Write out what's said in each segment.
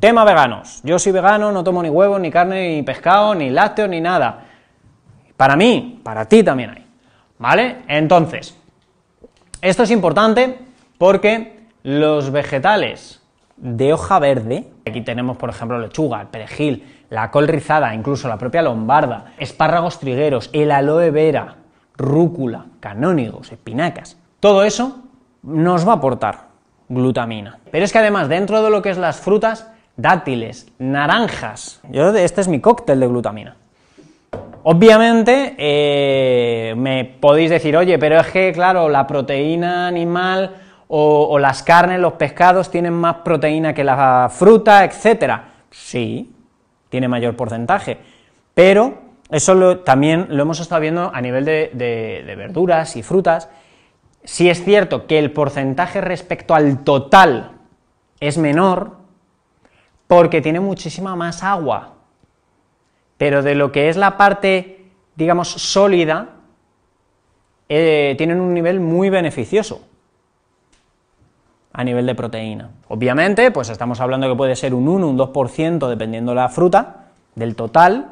Tema veganos. Yo soy vegano, no tomo ni huevos, ni carne, ni pescado, ni lácteos, ni nada. Para mí, para ti también hay. ¿Vale? Entonces, esto es importante porque los vegetales de hoja verde, aquí tenemos por ejemplo lechuga, el perejil, la col rizada, incluso la propia lombarda, espárragos trigueros, el aloe vera, rúcula, canónigos, espinacas, todo eso nos va a aportar glutamina. Pero es que además dentro de lo que es las frutas, dátiles, naranjas. Yo, este es mi cóctel de glutamina. Obviamente eh, me podéis decir, oye, pero es que, claro, la proteína animal o, las carnes, los pescados tienen más proteína que la fruta, etcétera. Sí, tiene mayor porcentaje, pero eso también lo hemos estado viendo a nivel de, verduras y frutas. Si es cierto que el porcentaje respecto al total es menor, porque tiene muchísima más agua. Pero de lo que es la parte, digamos, sólida, eh, tienen un nivel muy beneficioso a nivel de proteína. Obviamente, pues estamos hablando que puede ser un 1, un 2%, dependiendo la fruta, del total.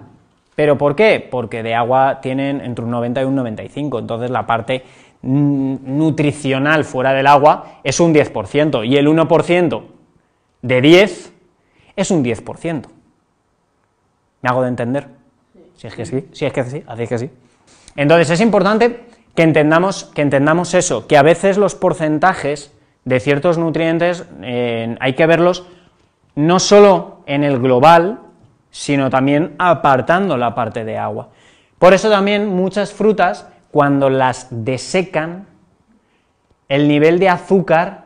¿Pero por qué? Porque de agua tienen entre un 90 y un 95, entonces la parte nutricional fuera del agua es un 10%, y el 1% de 10 es un 10%. ¿Me hago de entender? Si es que sí, si es que sí, así es que sí. Entonces es importante que entendamos, que entendamos eso, que a veces los porcentajes de ciertos nutrientes eh, hay que verlos no solo en el global, sino también apartando la parte de agua. Por eso también muchas frutas, cuando las desecan, el nivel de azúcar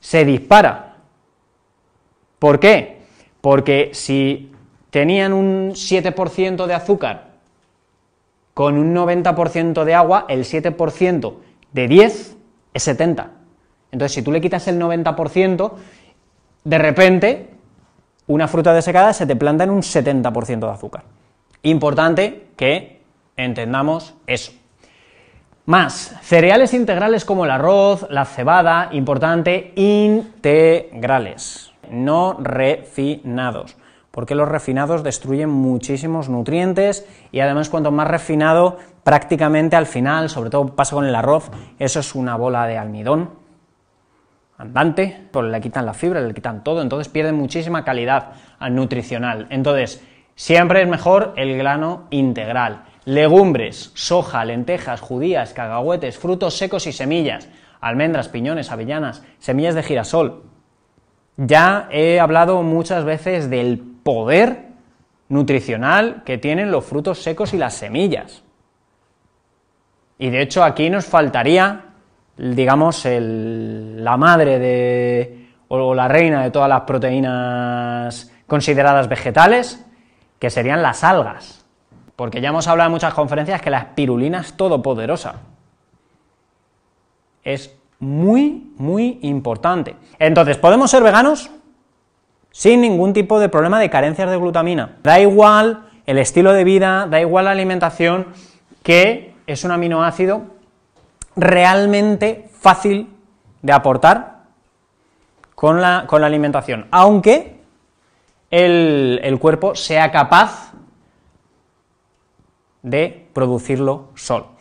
se dispara. ¿Por qué? Porque si tenían un 7% de azúcar con un 90% de agua, el 7% de 10 es 70. Entonces, si tú le quitas el 90%, de repente una fruta desecada se te planta en un 70% de azúcar. Importante que entendamos eso. Más, cereales integrales como el arroz, la cebada, importante, integrales no refinados, porque los refinados destruyen muchísimos nutrientes y además cuanto más refinado, prácticamente al final, sobre todo pasa con el arroz, eso es una bola de almidón andante, pues le quitan la fibra, le quitan todo, entonces pierde muchísima calidad nutricional. Entonces, siempre es mejor el grano integral. Legumbres, soja, lentejas, judías, cacahuetes, frutos secos y semillas, almendras, piñones, avellanas, semillas de girasol, ya he hablado muchas veces del poder nutricional que tienen los frutos secos y las semillas. Y de hecho aquí nos faltaría, digamos, el, la madre de, o la reina de todas las proteínas consideradas vegetales, que serían las algas. Porque ya hemos hablado en muchas conferencias que la espirulina es todopoderosa. Es muy, muy importante. Entonces, ¿podemos ser veganos? Sin ningún tipo de problema de carencias de glutamina. Da igual el estilo de vida, da igual la alimentación, que es un aminoácido realmente fácil de aportar con la, alimentación. Aunque el, el cuerpo sea capaz de producirlo solo.